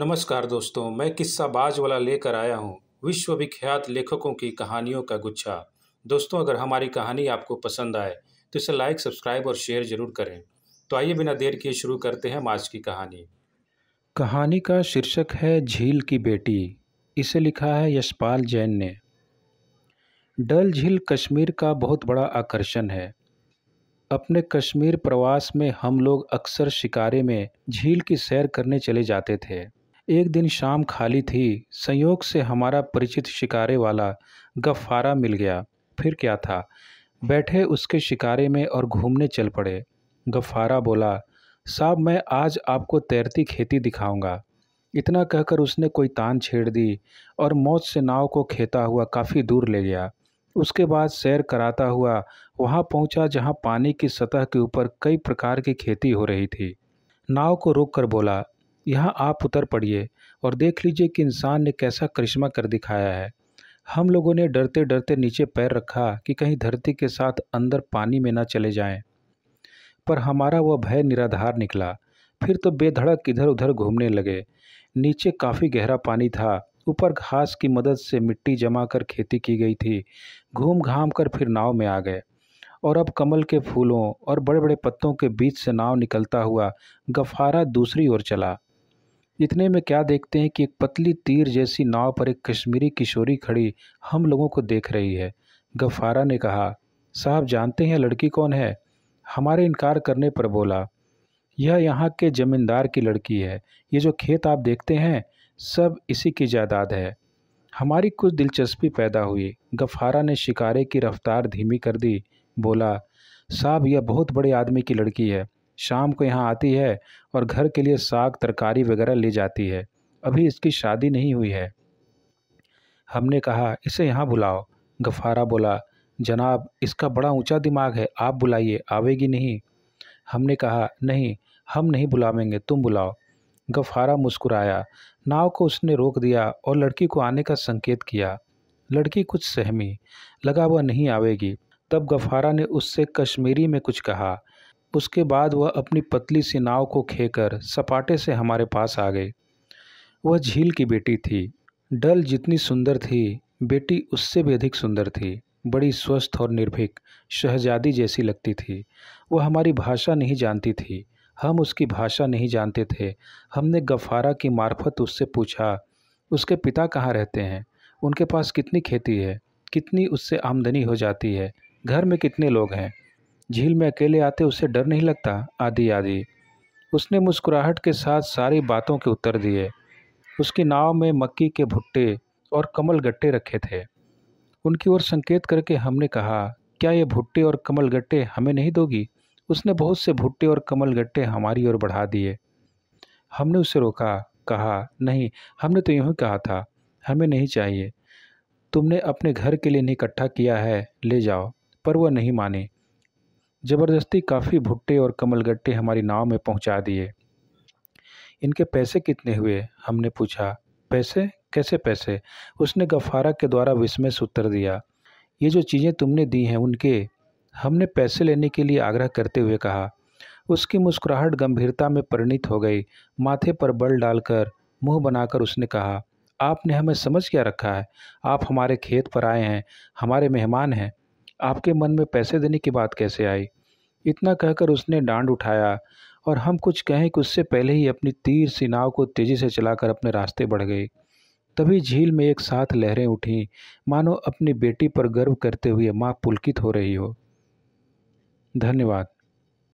नमस्कार दोस्तों मैं किस्सा बाज वाला लेकर आया हूँ विश्वविख्यात लेखकों की कहानियों का गुच्छा दोस्तों अगर हमारी कहानी आपको पसंद आए तो इसे लाइक सब्सक्राइब और शेयर जरूर करें तो आइए बिना देर किए शुरू करते हैं आज की कहानी कहानी का शीर्षक है झील की बेटी इसे लिखा है यशपाल जैन ने डल झील कश्मीर का बहुत बड़ा आकर्षण है अपने कश्मीर प्रवास में हम लोग अक्सर शिकारे में झील की सैर करने चले जाते थे एक दिन शाम खाली थी संयोग से हमारा परिचित शिकारे वाला गफ्फारा मिल गया फिर क्या था बैठे उसके शिकारे में और घूमने चल पड़े गफ्फारा बोला साहब मैं आज आपको तैरती खेती दिखाऊंगा इतना कहकर उसने कोई तान छेड़ दी और मौत से नाव को खेता हुआ काफ़ी दूर ले गया उसके बाद सैर कराता हुआ वहाँ पहुँचा जहाँ पानी की सतह के ऊपर कई प्रकार की खेती हो रही थी नाव को रोक कर बोला यहाँ आप उतर पड़िए और देख लीजिए कि इंसान ने कैसा करिश्मा कर दिखाया है हम लोगों ने डरते डरते नीचे पैर रखा कि कहीं धरती के साथ अंदर पानी में न चले जाएं। पर हमारा वह भय निराधार निकला फिर तो बेधड़क इधर उधर घूमने लगे नीचे काफ़ी गहरा पानी था ऊपर घास की मदद से मिट्टी जमा कर खेती की गई थी घूम घाम कर फिर नाव में आ गए और अब कमल के फूलों और बड़े बड़े पत्तों के बीच से नाव निकलता हुआ गफारा दूसरी ओर चला इतने में क्या देखते हैं कि एक पतली तीर जैसी नाव पर एक कश्मीरी किशोरी खड़ी हम लोगों को देख रही है गफ्फारा ने कहा साहब जानते हैं लड़की कौन है हमारे इनकार करने पर बोला यह यहाँ के ज़मींदार की लड़की है ये जो खेत आप देखते हैं सब इसी की जायदाद है हमारी कुछ दिलचस्पी पैदा हुई गफ्फारा ने शिकारे की रफ्तार धीमी कर दी बोला साहब यह बहुत बड़े आदमी की लड़की है शाम को यहाँ आती है और घर के लिए साग तरकारी वगैरह ले जाती है अभी इसकी शादी नहीं हुई है हमने कहा इसे यहाँ बुलाओ गफारा बोला जनाब इसका बड़ा ऊंचा दिमाग है आप बुलाइए आवेगी नहीं हमने कहा नहीं हम नहीं बुलावेंगे तुम बुलाओ गफारा मुस्कुराया नाव को उसने रोक दिया और लड़की को आने का संकेत किया लड़की कुछ सहमी लगा वह नहीं आवेगी तब गफारा ने उससे कश्मीरी में कुछ कहा उसके बाद वह अपनी पतली सी नाव को खेकर सपाटे से हमारे पास आ गई वह झील की बेटी थी डल जितनी सुंदर थी बेटी उससे भी अधिक सुंदर थी बड़ी स्वस्थ और निर्भीक शहजादी जैसी लगती थी वह हमारी भाषा नहीं जानती थी हम उसकी भाषा नहीं जानते थे हमने गफारा की मार्फत उससे पूछा उसके पिता कहाँ रहते हैं उनके पास कितनी खेती है कितनी उससे आमदनी हो जाती है घर में कितने लोग हैं झील में अकेले आते उसे डर नहीं लगता आदि आदि उसने मुस्कुराहट के साथ सारी बातों के उत्तर दिए उसकी नाव में मक्की के भुट्टे और कमल गट्टे रखे थे उनकी ओर संकेत करके हमने कहा क्या ये भुट्टे और कमल गट्टे हमें नहीं दोगी उसने बहुत से भुट्टे और कमल गट्टे हमारी ओर बढ़ा दिए हमने उसे रोका कहा नहीं हमने तो यूँ कहा था हमें नहीं चाहिए तुमने अपने घर के लिए नहीं इकट्ठा किया है ले जाओ पर वह नहीं माने ज़बरदस्ती काफ़ी भुट्टे और कमलगट्टे हमारी नाव में पहुंचा दिए इनके पैसे कितने हुए हमने पूछा पैसे कैसे पैसे उसने गफारा के द्वारा विस्मय से उत्तर दिया ये जो चीज़ें तुमने दी हैं उनके हमने पैसे लेने के लिए आग्रह करते हुए कहा उसकी मुस्कुराहट गंभीरता में परिणित हो गई माथे पर बल डालकर मुंह बनाकर उसने कहा आपने हमें समझ क्या रखा है आप हमारे खेत पर आए हैं हमारे मेहमान हैं आपके मन में पैसे देने की बात कैसे आई इतना कहकर उसने डांड उठाया और हम कुछ कहें कि उससे पहले ही अपनी तीर सी नाव को तेज़ी से चलाकर अपने रास्ते बढ़ गए तभी झील में एक साथ लहरें उठीं मानो अपनी बेटी पर गर्व करते हुए माँ पुलकित हो रही हो धन्यवाद